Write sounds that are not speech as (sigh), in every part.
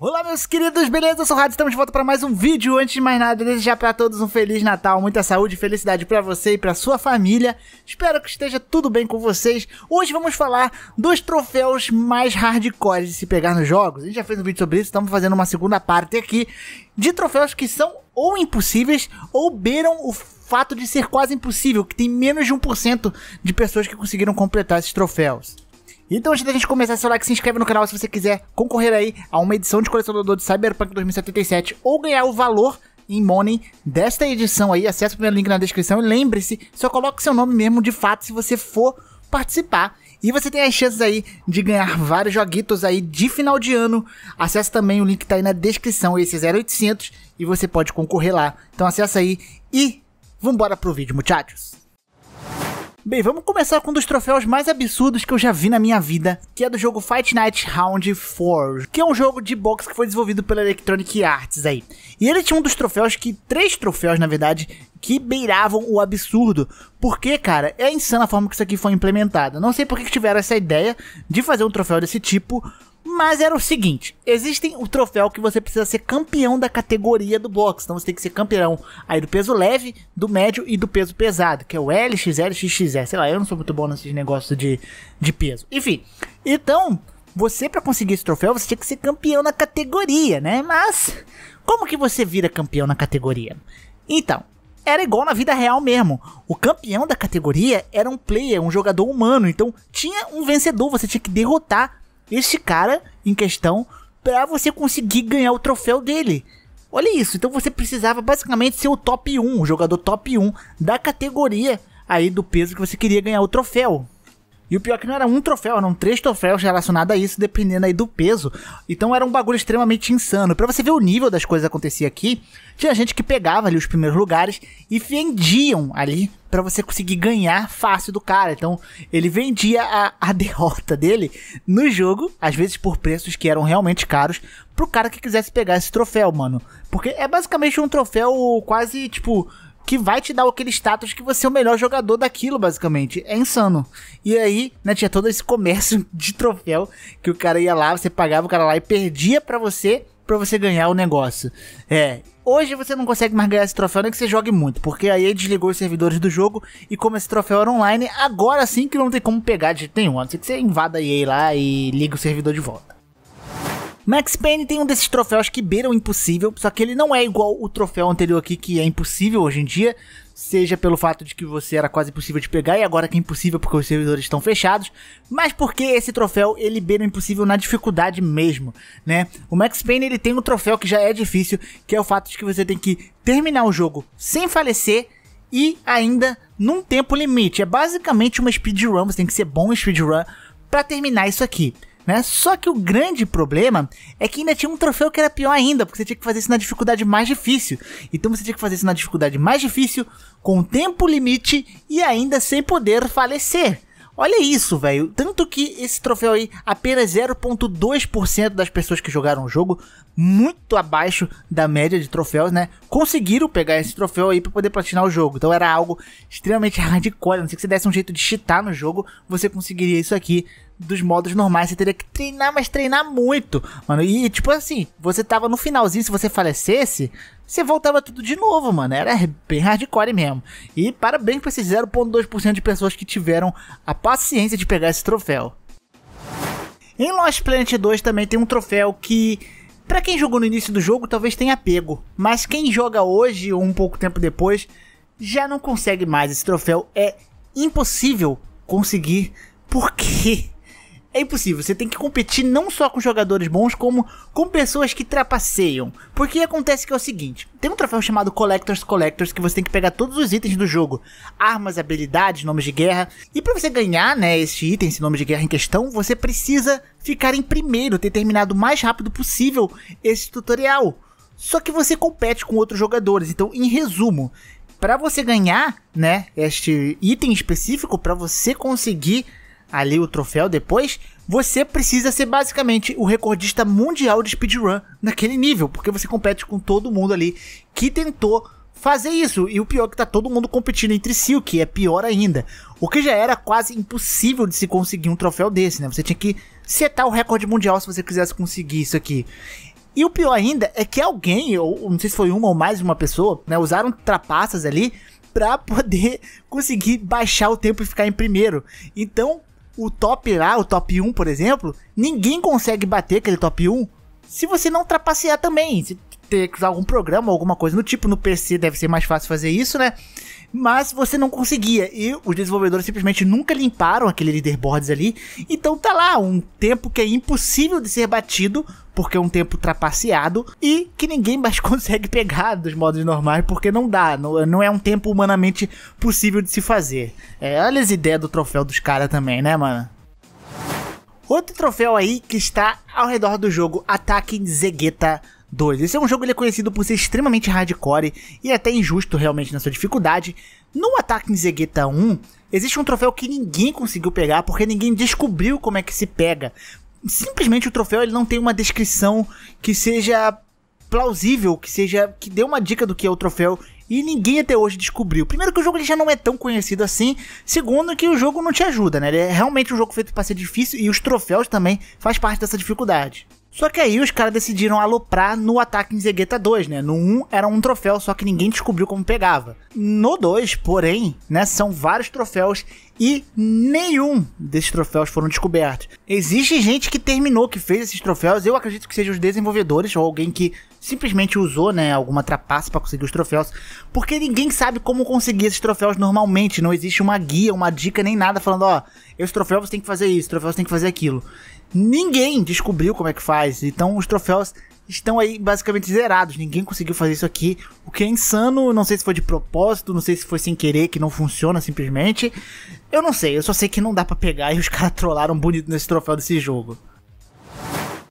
Olá meus queridos, beleza? Eu sou o Rádio, estamos de volta para mais um vídeo. Antes de mais nada, desejar para todos um feliz Natal, muita saúde e felicidade para você e para sua família. Espero que esteja tudo bem com vocês. Hoje vamos falar dos troféus mais hardcore de se pegar nos jogos. A gente já fez um vídeo sobre isso, estamos fazendo uma segunda parte aqui de troféus que são ou impossíveis ou beiram o fato de ser quase impossível, que tem menos de 1% de pessoas que conseguiram completar esses troféus. Então, antes da gente começar, seu like, se inscreve no canal se você quiser concorrer aí a uma edição de colecionador de Cyberpunk 2077 ou ganhar o valor em Money desta edição aí. Acesse o primeiro link na descrição e lembre-se, só coloque seu nome mesmo de fato se você for participar. E você tem as chances aí de ganhar vários joguitos aí de final de ano. Acesse também o link que tá aí na descrição, esse 0800, é e você pode concorrer lá. Então acessa aí e vambora pro vídeo, muchachos. Bem, vamos começar com um dos troféus mais absurdos que eu já vi na minha vida, que é do jogo Fight Night Round 4, que é um jogo de boxe que foi desenvolvido pela Electronic Arts aí. E ele tinha um dos troféus que três troféus, na verdade, que beiravam o absurdo. Porque, cara, é insana a forma que isso aqui foi implementado. Não sei por que tiveram essa ideia de fazer um troféu desse tipo, mas era o seguinte: existem o troféu que você precisa ser campeão da categoria do box. Então você tem que ser campeão aí do peso leve, do médio e do peso pesado, que é o LXL, XXR. Sei lá, eu não sou muito bom nesses negócios de, de peso. Enfim, então você para conseguir esse troféu, você tinha que ser campeão na categoria, né? Mas como que você vira campeão na categoria? Então, era igual na vida real mesmo. O campeão da categoria era um player, um jogador humano. Então, tinha um vencedor, você tinha que derrotar esse cara em questão para você conseguir ganhar o troféu dele. Olha isso, então você precisava basicamente ser o top 1, o jogador top 1 da categoria aí do peso que você queria ganhar o troféu. E o pior é que não era um troféu, eram três troféus relacionados a isso, dependendo aí do peso. Então era um bagulho extremamente insano. para você ver o nível das coisas que acontecia aqui, tinha gente que pegava ali os primeiros lugares e vendiam ali para você conseguir ganhar fácil do cara. Então ele vendia a, a (laughs) derrota dele no jogo, às vezes por preços que eram realmente caros, pro cara que quisesse pegar esse troféu, mano. Porque é basicamente um troféu quase tipo que vai te dar aquele status que você é o melhor jogador daquilo, basicamente. É insano. E aí, né, tinha todo esse comércio (laughs) de troféu que o cara ia lá, você pagava o cara lá e perdia para você, para você ganhar o negócio. É, hoje você não consegue mais ganhar esse troféu, nem que você jogue muito, porque aí desligou os servidores do jogo e como esse troféu era online, agora sim que não tem como pegar de jeito nenhum, a não ser que você invada a EA lá e liga o servidor de volta. Max Payne tem um desses troféus que beira o impossível, só que ele não é igual o troféu anterior aqui, que é impossível hoje em dia, seja pelo fato de que você era quase impossível de pegar e agora que é impossível porque os servidores estão fechados, mas porque esse troféu ele beira o impossível na dificuldade mesmo, né? O Max Payne ele tem um troféu que já é difícil, que é o fato de que você tem que terminar o jogo sem falecer e ainda num tempo limite. É basicamente uma speedrun, você tem que ser bom em speedrun para terminar isso aqui né? Só que o grande problema é que ainda tinha um troféu que era pior ainda, porque você tinha que fazer isso na dificuldade mais difícil. Então você tinha que fazer isso na dificuldade mais difícil, com tempo limite e ainda sem poder falecer. Olha isso, velho. Tanto que esse troféu aí, apenas 0,2% das pessoas que jogaram o jogo, muito abaixo da média de troféus, né? Conseguiram pegar esse troféu aí para poder platinar o jogo. Então era algo extremamente (laughs) hardcore. Não sei que você desse um jeito de cheatar no jogo, você conseguiria isso aqui dos modos normais. Você teria que treinar, mas treinar muito. Mano, e tipo assim, você tava no finalzinho, se você falecesse, você voltava tudo de novo, mano. Era bem hardcore mesmo. E parabéns pra esses 0,2% de pessoas que tiveram a paciência de pegar esse troféu. Em Lost Planet 2 também tem um troféu que para quem jogou no início do jogo, talvez tenha pego, mas quem joga hoje ou um pouco tempo depois já não consegue mais. Esse troféu é impossível conseguir porque é impossível. Você tem que competir não só com jogadores bons, como com pessoas que trapaceiam. Porque acontece que é o seguinte: tem um troféu chamado Collectors Collectors que você tem que pegar todos os itens do jogo, armas, habilidades, nomes de guerra. E para você ganhar, né, este item, esse nome de guerra em questão, você precisa ficar em primeiro, ter terminado o mais rápido possível esse tutorial. Só que você compete com outros jogadores. Então, em resumo, para você ganhar, né, este item específico, para você conseguir ali o troféu depois, você precisa ser basicamente o recordista mundial de speedrun naquele nível, porque você compete com todo mundo ali que tentou fazer isso. E o pior é que tá todo mundo competindo entre si, o que é pior ainda. O que já era quase impossível de se conseguir um troféu desse, né? Você tinha que setar o recorde mundial se você quisesse conseguir isso aqui. E o pior ainda é que alguém, ou não sei se foi uma ou mais de uma pessoa, né, usaram trapaças ali para poder (laughs) conseguir baixar o tempo e ficar em primeiro. Então, o top lá, o top 1, por exemplo, ninguém consegue bater aquele top 1 se você não trapacear também. Se ter que usar algum programa, alguma coisa no tipo, no PC deve ser mais fácil fazer isso, né? mas você não conseguia. E os desenvolvedores simplesmente nunca limparam aquele leaderboards ali. Então tá lá, um tempo que é impossível de ser batido, porque é um tempo trapaceado, e que ninguém mais (laughs) consegue pegar dos modos normais, porque não dá, não, não é um tempo humanamente possível de se fazer. É, olha as ideias do troféu dos caras também, né, mano? Outro troféu aí que está ao redor do jogo Ataque Zegueta 2. Esse é um jogo ele é conhecido por ser extremamente hardcore e até injusto realmente na sua dificuldade. No Ataque em Zegueta 1, existe um troféu que ninguém conseguiu pegar porque ninguém descobriu como é que se pega. Simplesmente o troféu ele não tem uma descrição que seja plausível, que seja que dê uma dica do que é o troféu e ninguém até hoje descobriu. Primeiro que o jogo ele já não é tão conhecido assim, segundo que o jogo não te ajuda, né? Ele é realmente um jogo feito para ser difícil e os troféus também faz parte dessa dificuldade. Só que aí os caras decidiram aloprar no ataque em Zegueta 2, né? No 1 era um troféu, só que ninguém descobriu como pegava. No 2, porém, né, são vários troféus e nenhum desses troféus foram descobertos. Existe gente que terminou, que fez esses troféus, eu acredito que sejam os desenvolvedores ou alguém que simplesmente usou, né, alguma trapaça para conseguir os troféus, porque ninguém sabe como conseguir esses troféus normalmente, não existe uma guia, uma dica, nem nada falando, ó, oh, esse troféu você tem que fazer isso, esse troféu você tem que fazer aquilo. Ninguém descobriu como é que faz, então os troféus estão aí basicamente zerados. Ninguém conseguiu fazer isso aqui. O que é insano, não sei se foi de propósito, não sei se foi sem querer, que não funciona simplesmente. Eu não sei, eu só sei que não dá para pegar (laughs) e os caras trollaram bonito nesse troféu desse jogo.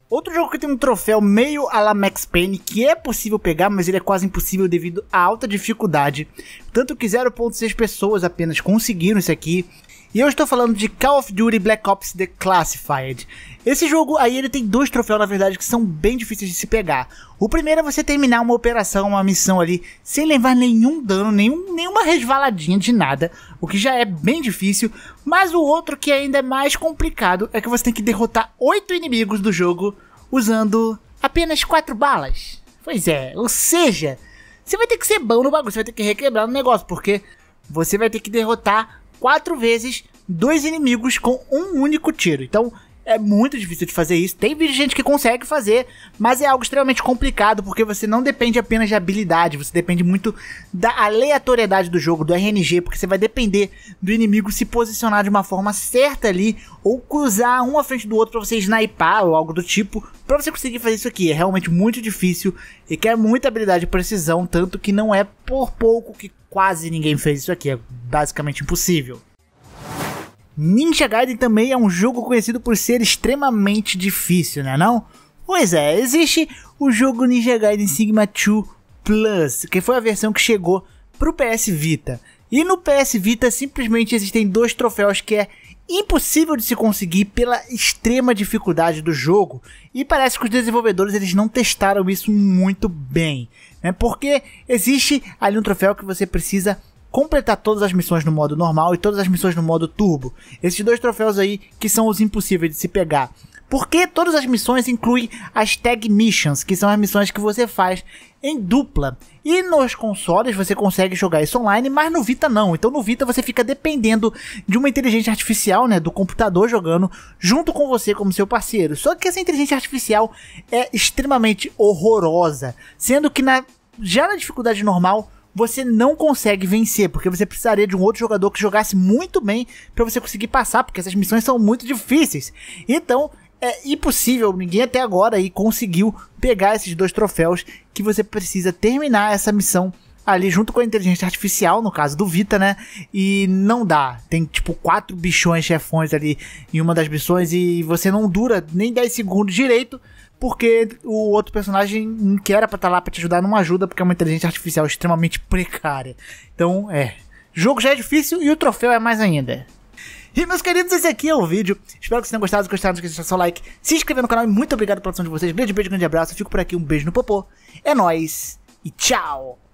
Outro jogo que tem um troféu meio a la Max Payne, que é possível pegar, mas ele é quase impossível devido à alta dificuldade. Tanto que 0.6 pessoas apenas conseguiram isso aqui. E eu estou falando de Call of Duty Black Ops The Classified. Esse jogo aí ele tem dois troféus, na verdade, que são bem difíceis de se pegar. O primeiro é você terminar uma operação, uma missão ali, sem levar nenhum dano, nenhum, nenhuma resvaladinha de nada, o que já é bem difícil. Mas o outro que ainda é mais complicado é que você tem que derrotar oito inimigos do jogo usando apenas quatro balas. Pois é, ou seja, você vai ter que ser bom no bagulho, você vai ter que requebrar no negócio, porque você vai ter que derrotar quatro vezes dois inimigos com um único tiro. Então, é muito difícil de fazer isso. Tem vídeo de gente que consegue fazer, mas é algo extremamente complicado porque você não depende apenas de habilidade, você depende muito da aleatoriedade do jogo, do RNG, porque você vai depender do inimigo se posicionar de uma forma certa ali ou cruzar um à frente do outro para você sniper ou algo do tipo. Para você conseguir fazer isso aqui é realmente muito difícil e quer muita habilidade e precisão, tanto que não é por pouco que quase ninguém fez isso aqui, é basicamente impossível. Ninja Gaiden também é um jogo conhecido por ser extremamente difícil, né não? Pois é, existe o jogo Ninja Gaiden Sigma 2 Plus, que foi a versão que chegou para o PS Vita. E no PS Vita simplesmente existem dois troféus que é impossível de se conseguir pela extrema dificuldade do jogo e parece que os desenvolvedores eles não testaram isso muito bem, né? Porque existe ali um troféu que você precisa completar todas as missões no modo normal e todas as missões no modo turbo. Esses dois troféus aí que são os impossíveis de se pegar. Porque todas as missões incluem as tag missions, que são as missões que você faz em dupla. E nos consoles você consegue jogar isso online, mas no Vita não. Então no Vita você fica dependendo de uma inteligência artificial, né, do computador jogando junto com você como seu parceiro. Só que essa inteligência artificial é extremamente horrorosa, sendo que na já na dificuldade normal você não consegue vencer, porque você precisaria de um outro jogador que jogasse muito bem para você conseguir passar, porque essas missões são muito difíceis. Então, é impossível, ninguém até agora aí conseguiu pegar esses dois troféus que você precisa terminar essa missão ali junto com a inteligência artificial, no caso do Vita, né? E não dá. Tem tipo quatro bichões chefões ali em uma das missões e você não dura nem 10 segundos direito porque o outro personagem que era pra estar tá lá pra te ajudar não ajuda, porque é uma inteligência artificial extremamente (laughs) precária. Então, é. O jogo já é difícil e o troféu é mais ainda. E meus queridos, esse aqui é o vídeo. Espero que vocês tenham gostado. Se gostaram, não esqueça de deixar seu like, se inscrever no canal e muito obrigado pela atenção de vocês. Grande beijo, grande abraço. Eu fico por aqui, um beijo no popô. É nóis e tchau!